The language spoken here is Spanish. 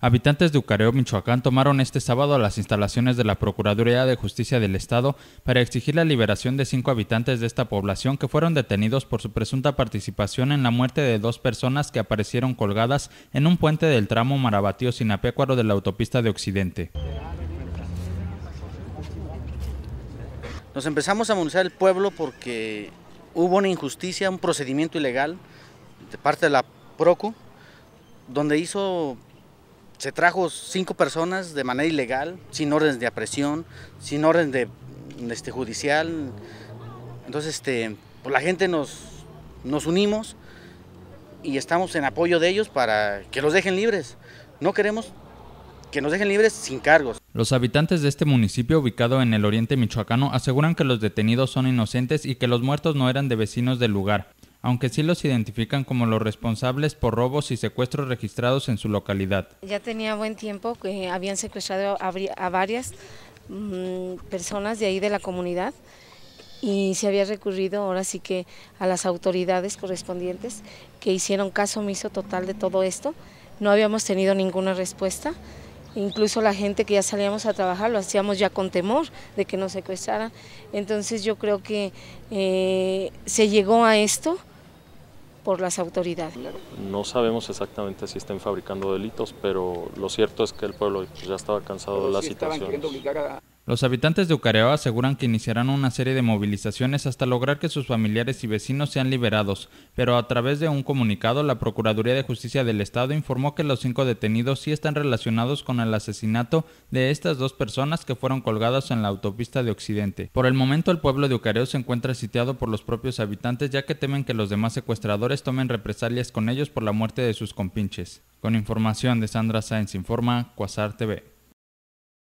Habitantes de Ucareo, Michoacán, tomaron este sábado las instalaciones de la Procuraduría de Justicia del Estado para exigir la liberación de cinco habitantes de esta población que fueron detenidos por su presunta participación en la muerte de dos personas que aparecieron colgadas en un puente del tramo Marabatío-Sinapecuaro de la autopista de Occidente. Nos empezamos a amonizar el pueblo porque hubo una injusticia, un procedimiento ilegal de parte de la PROCU, donde hizo se trajo cinco personas de manera ilegal, sin órdenes de apresión, sin orden de, este, judicial. Entonces, este, pues, la gente nos, nos unimos y estamos en apoyo de ellos para que los dejen libres. No queremos que nos dejen libres sin cargos. Los habitantes de este municipio ubicado en el oriente michoacano aseguran que los detenidos son inocentes y que los muertos no eran de vecinos del lugar aunque sí los identifican como los responsables por robos y secuestros registrados en su localidad. Ya tenía buen tiempo que habían secuestrado a, varias mm, personas de ahí de la comunidad y se había recurrido ahora sí que a las autoridades correspondientes que hicieron caso omiso total de todo esto. No habíamos tenido ninguna respuesta. Incluso la gente que ya salíamos a trabajar lo hacíamos ya con temor de que nos secuestraran. Entonces yo creo que eh, se llegó a esto por las autoridades. No sabemos exactamente si estén fabricando delitos, pero lo cierto es que el pueblo ya estaba cansado de la situación. Los habitantes de Ucareo aseguran que iniciarán una serie de movilizaciones hasta lograr que sus familiares y vecinos sean liberados, pero a través de un comunicado la Procuraduría de Justicia del Estado informó que los cinco detenidos sí están relacionados con el asesinato de estas dos personas que fueron colgadas en la autopista de Occidente. Por el momento el pueblo de Ucareo se encuentra sitiado por los propios habitantes ya que temen que los demás secuestradores tomen represalias con ellos por la muerte de sus compinches. Con información de Sandra Sáenz informa Cuasar TV.